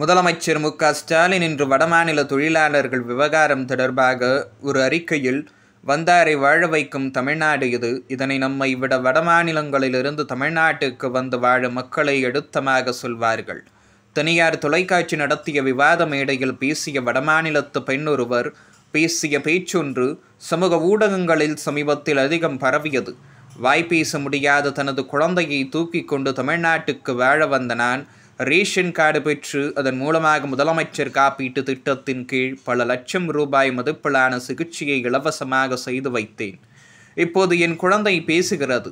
முதலமைச்சர் மு க ஸ்டாலின் இன்று வடமாநில தொழிலாளர்கள் விவகாரம் தொடர்பாக ஒரு அறிக்கையில் வந்தாரை வாழ வைக்கும் தமிழ்நாடு இது இதனை நம்மை விட வடமாநிலங்களிலிருந்து தமிழ்நாட்டுக்கு வந்து வாழும் மக்களை எடுத்தமாக சொல்வார்கள் தனியார் தொலைக்காட்சி நடத்திய விவாத மேடையில் பேசிய வடமாநிலத்து பெண் ஒருவர் பேசிய பேச்சொன்று சமூக ஊடகங்களில் சமீபத்தில் அதிகம் பரவியது வாய்ப்பேச முடியாத தனது குழந்தையை தூக்கி கொண்டு தமிழ்நாட்டுக்கு வாழ வந்த நான் ரேஷன் கார்டு பெற்று அதன் மூலமாக முதலமைச்சர் காப்பீட்டு திட்டத்தின் கீழ் பல லட்சம் ரூபாய் மதிப்பிலான சிகிச்சையை இலவசமாக செய்து வைத்தேன் இப்போது என் குழந்தை பேசுகிறது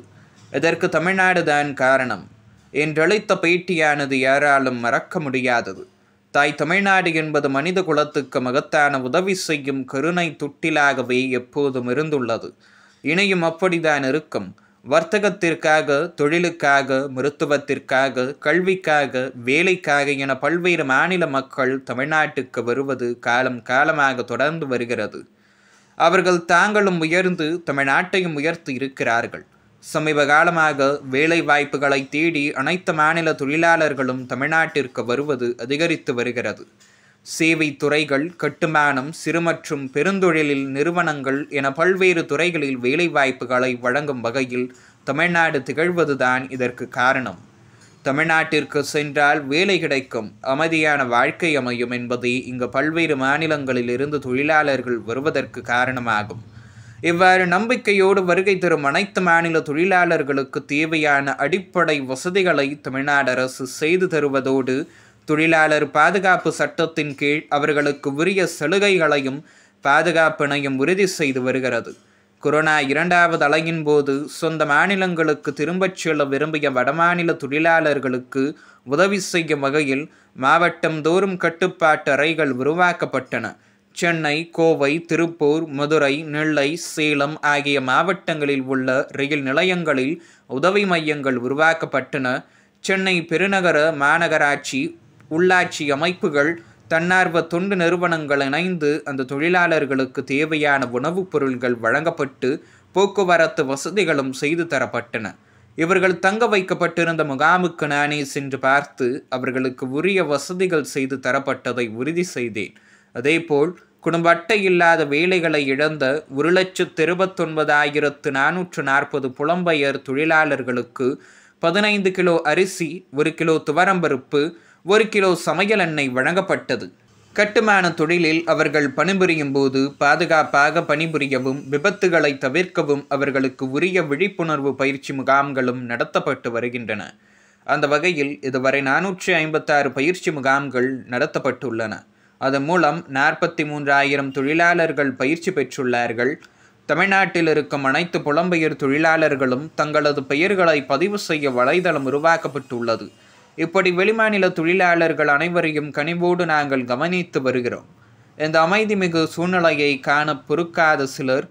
இதற்கு தமிழ்நாடு தான் காரணம் என்றழைத்த பேட்டியானது யாராலும் மறக்க முடியாதது தாய் தமிழ்நாடு என்பது மனித குலத்துக்கு மகத்தான உதவி செய்யும் கருணை துட்டிலாகவே எப்போதும் இருந்துள்ளது இனியும் அப்படிதான் இருக்கும் வர்த்தகத்திற்காக தொழிலுக்காக மருத்துவத்திற்காக கல்விக்காக வேலைக்காக என பல்வேறு மாநில மக்கள் தமிழ்நாட்டுக்கு வருவது காலம் காலமாக தொடர்ந்து வருகிறது அவர்கள் தாங்களும் உயர்ந்து தமிழ்நாட்டையும் உயர்த்தி இருக்கிறார்கள் சமீப காலமாக வேலை வாய்ப்புகளை தேடி அனைத்து மாநில தொழிலாளர்களும் தமிழ்நாட்டிற்கு வருவது அதிகரித்து வருகிறது சேவை துறைகள் கட்டுமானம் சிறு மற்றும் பெருந்தொழிலில் நிறுவனங்கள் என பல்வேறு துறைகளில் வேலைவாய்ப்புகளை வழங்கும் வகையில் தமிழ்நாடு திகழ்வதுதான் இதற்கு காரணம் தமிழ்நாட்டிற்கு சென்றால் வேலை கிடைக்கும் அமைதியான வாழ்க்கை அமையும் என்பதே இங்கு பல்வேறு மாநிலங்களில் இருந்து தொழிலாளர்கள் வருவதற்கு காரணமாகும் இவ்வாறு நம்பிக்கையோடு வருகை தரும் அனைத்து மாநில தொழிலாளர்களுக்கு தேவையான அடிப்படை வசதிகளை தமிழ்நாடு அரசு செய்து தருவதோடு தொழிலாளர் பாதுகாப்பு சட்டத்தின் கீழ் அவர்களுக்கு உரிய சலுகைகளையும் பாதுகாப்பினையும் உறுதி செய்து வருகிறது கொரோனா இரண்டாவது அலையின் போது சொந்த மாநிலங்களுக்கு திரும்பச் செல்ல விரும்பிய வடமாநில தொழிலாளர்களுக்கு உதவி செய்யும் வகையில் மாவட்டம் தோறும் கட்டுப்பாட்டு அறைகள் உருவாக்கப்பட்டன சென்னை கோவை திருப்பூர் மதுரை நெல்லை சேலம் ஆகிய மாவட்டங்களில் உள்ள ரயில் நிலையங்களில் உதவி மையங்கள் உருவாக்கப்பட்டன சென்னை பெருநகர மாநகராட்சி உள்ளாட்சி அமைப்புகள் தன்னார்வ தொண்டு நிறுவனங்கள் இணைந்து அந்த தொழிலாளர்களுக்கு தேவையான உணவுப் பொருள்கள் வழங்கப்பட்டு போக்குவரத்து வசதிகளும் செய்து தரப்பட்டன இவர்கள் தங்க வைக்கப்பட்டிருந்த முகாமுக்கு நானே சென்று பார்த்து அவர்களுக்கு உரிய வசதிகள் செய்து தரப்பட்டதை உறுதி செய்தேன் அதேபோல் குடும்ப அட்டை இல்லாத வேலைகளை இழந்த ஒரு லட்சத்து இருபத்தொன்பதாயிரத்து நானூற்று நாற்பது புலம்பெயர் தொழிலாளர்களுக்கு பதினைந்து கிலோ அரிசி ஒரு கிலோ துவரம்பருப்பு ஒரு கிலோ சமையல் எண்ணெய் வழங்கப்பட்டது கட்டுமான தொழிலில் அவர்கள் பணிபுரியும் போது பாதுகாப்பாக பணிபுரியவும் விபத்துகளை தவிர்க்கவும் அவர்களுக்கு உரிய விழிப்புணர்வு பயிற்சி முகாம்களும் நடத்தப்பட்டு வருகின்றன அந்த வகையில் இதுவரை நானூற்றி ஐம்பத்தாறு பயிற்சி முகாம்கள் நடத்தப்பட்டுள்ளன அதன் மூலம் நாற்பத்தி மூன்றாயிரம் தொழிலாளர்கள் பயிற்சி பெற்றுள்ளார்கள் தமிழ்நாட்டில் இருக்கும் அனைத்து புலம்பெயர் தொழிலாளர்களும் தங்களது பெயர்களை பதிவு செய்ய வலைதளம் உருவாக்கப்பட்டுள்ளது இப்படி வெளிமாநில தொழிலாளர்கள் அனைவரையும் கனிவோடு நாங்கள் கவனித்து வருகிறோம் இந்த அமைதி மிகு சூழ்நிலையை காண பொறுக்காத சிலர்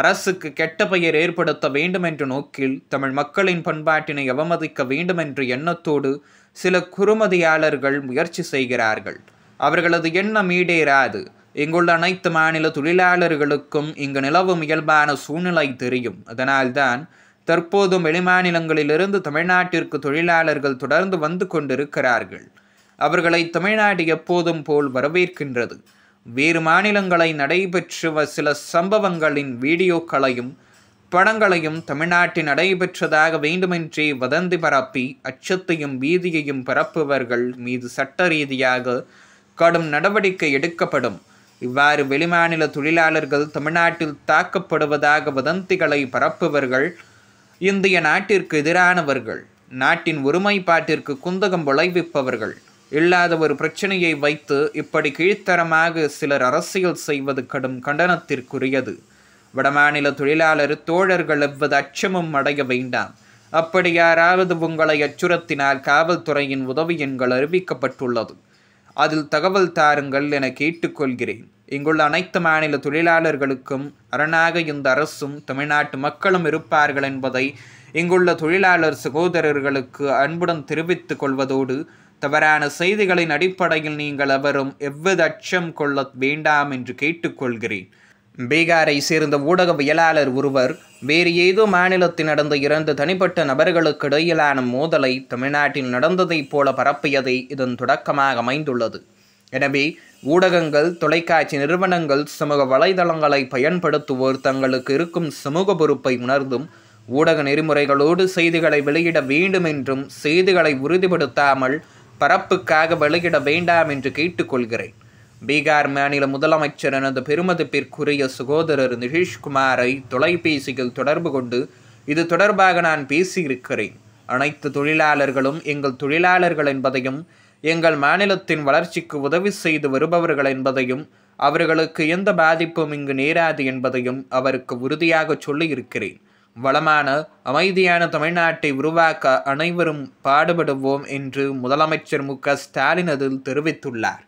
அரசுக்கு கெட்ட பெயர் ஏற்படுத்த வேண்டும் என்ற நோக்கில் தமிழ் மக்களின் பண்பாட்டினை அவமதிக்க வேண்டும் என்ற எண்ணத்தோடு சில குறுமதியாளர்கள் முயற்சி செய்கிறார்கள் அவர்களது எண்ணம் ஈடேறாது இங்குள்ள அனைத்து மாநில தொழிலாளர்களுக்கும் இங்கு நிலவும் இயல்பான சூழ்நிலை தெரியும் அதனால்தான் தற்போதும் வெளிமாநிலங்களிலிருந்து தமிழ்நாட்டிற்கு தொழிலாளர்கள் தொடர்ந்து வந்து கொண்டிருக்கிறார்கள் அவர்களை தமிழ்நாடு எப்போதும் போல் வரவேற்கின்றது வேறு மாநிலங்களை நடைபெற்ற சில சம்பவங்களின் வீடியோக்களையும் படங்களையும் தமிழ்நாட்டில் நடைபெற்றதாக வேண்டுமென்றே வதந்தி பரப்பி அச்சத்தையும் பீதியையும் பரப்புவர்கள் மீது சட்ட ரீதியாக கடும் நடவடிக்கை எடுக்கப்படும் இவ்வாறு வெளிமாநில தொழிலாளர்கள் தமிழ்நாட்டில் தாக்கப்படுவதாக வதந்திகளை பரப்புவர்கள் இந்திய நாட்டிற்கு எதிரானவர்கள் நாட்டின் ஒருமைப்பாட்டிற்கு குந்தகம் விளைவிப்பவர்கள் இல்லாத ஒரு பிரச்சனையை வைத்து இப்படி கீழ்த்தரமாக சிலர் அரசியல் செய்வது கடும் கண்டனத்திற்குரியது வடமாநில தொழிலாளர் தோழர்கள் எவ்வது அச்சமும் அடைய வேண்டாம் அப்படி யாராவது உங்களை அச்சுறுத்தினால் காவல்துறையின் உதவி எண்கள் அறிவிக்கப்பட்டுள்ளது அதில் தகவல் தாருங்கள் என கேட்டுக்கொள்கிறேன் இங்குள்ள அனைத்து மாநில தொழிலாளர்களுக்கும் அரணாக இந்த அரசும் தமிழ்நாட்டு மக்களும் இருப்பார்கள் என்பதை இங்குள்ள தொழிலாளர் சகோதரர்களுக்கு அன்புடன் தெரிவித்துக் கொள்வதோடு தவறான செய்திகளின் அடிப்படையில் நீங்கள் அவரும் எவ்வித அச்சம் கொள்ள வேண்டாம் என்று கேட்டுக்கொள்கிறேன் பீகாரை சேர்ந்த ஊடகவியலாளர் ஒருவர் வேறு ஏதோ மாநிலத்தில் நடந்த இரண்டு தனிப்பட்ட நபர்களுக்கு இடையிலான மோதலை தமிழ்நாட்டில் நடந்ததைப் போல பரப்பியதை இதன் தொடக்கமாக அமைந்துள்ளது எனவே ஊடகங்கள் தொலைக்காட்சி நிறுவனங்கள் சமூக வலைதளங்களை பயன்படுத்துவோர் தங்களுக்கு இருக்கும் சமூக பொறுப்பை உணர்ந்தும் ஊடக நெறிமுறைகளோடு செய்திகளை வெளியிட வேண்டும் என்றும் செய்திகளை உறுதிப்படுத்தாமல் பரப்புக்காக வெளியிட வேண்டாம் என்று கேட்டுக்கொள்கிறேன் பீகார் மாநில முதலமைச்சர் எனது பெருமதிப்பிற்குரிய சகோதரர் நிதிஷ்குமாரை தொலைபேசியில் தொடர்பு கொண்டு இது தொடர்பாக நான் பேசியிருக்கிறேன் அனைத்து தொழிலாளர்களும் எங்கள் தொழிலாளர்கள் என்பதையும் எங்கள் மாநிலத்தின் வளர்ச்சிக்கு உதவி செய்து வருபவர்கள் என்பதையும் அவர்களுக்கு எந்த பாதிப்பும் இங்கு நேராது என்பதையும் அவருக்கு உறுதியாக சொல்லியிருக்கிறேன் வளமான அமைதியான தமிழ்நாட்டை உருவாக்க அனைவரும் பாடுபடுவோம் என்று முதலமைச்சர் மு க ஸ்டாலின் அதில் தெரிவித்துள்ளார்